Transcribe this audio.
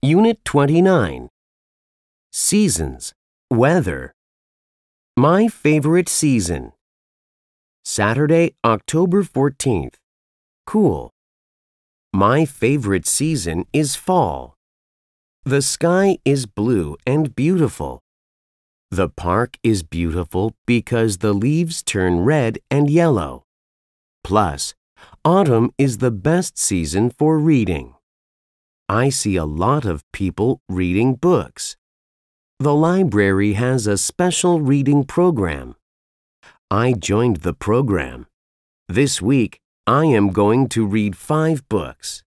Unit 29 Seasons, Weather. My favorite season. Saturday, October 14th. Cool. My favorite season is fall. The sky is blue and beautiful. The park is beautiful because the leaves turn red and yellow. Plus, autumn is the best season for reading. I see a lot of people reading books. The library has a special reading program. I joined the program. This week, I am going to read five books.